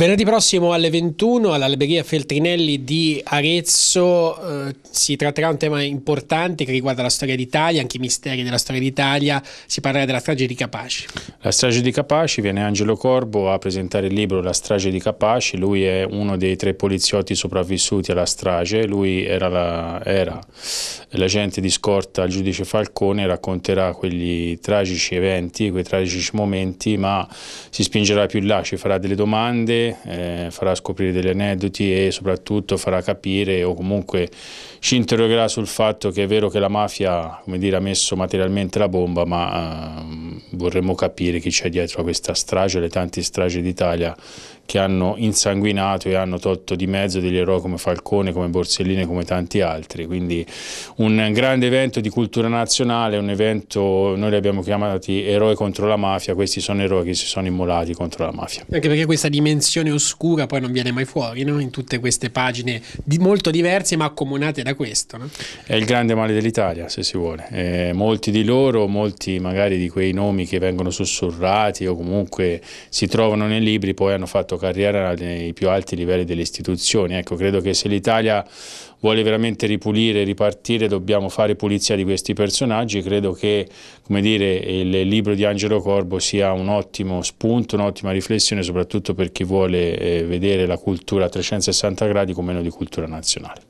Venerdì prossimo alle 21 all'Alberia Feltrinelli di Arezzo eh, si tratterà un tema importante che riguarda la storia d'Italia, anche i misteri della storia d'Italia, si parlerà della strage di Capaci. La strage di Capaci viene Angelo Corbo a presentare il libro La strage di Capaci, lui è uno dei tre poliziotti sopravvissuti alla strage, lui era, la, l'agente di scorta al giudice Falcone, racconterà quegli tragici eventi, quei tragici momenti, ma si spingerà più in là, ci farà delle domande, eh, farà scoprire degli aneddoti e soprattutto farà capire o comunque ci interrogerà sul fatto che è vero che la mafia dire, ha messo materialmente la bomba, ma... Eh, vorremmo capire chi c'è dietro a questa strage, alle tante strage d'Italia che hanno insanguinato e hanno tolto di mezzo degli eroi come Falcone, come Borsellino e come tanti altri. Quindi un grande evento di cultura nazionale, un evento, noi li abbiamo chiamati eroi contro la mafia, questi sono eroi che si sono immolati contro la mafia. Anche perché questa dimensione oscura poi non viene mai fuori, no? in tutte queste pagine di molto diverse ma accomunate da questo. No? È il grande male dell'Italia, se si vuole. Eh, molti di loro, molti magari di quei nomi che vengono sussurrati o comunque si trovano nei libri, poi hanno fatto carriera nei più alti livelli delle istituzioni. Ecco, credo che se l'Italia vuole veramente ripulire, ripartire, dobbiamo fare pulizia di questi personaggi. Credo che come dire, il libro di Angelo Corbo sia un ottimo spunto, un'ottima riflessione, soprattutto per chi vuole eh, vedere la cultura a 360 gradi con meno di cultura nazionale.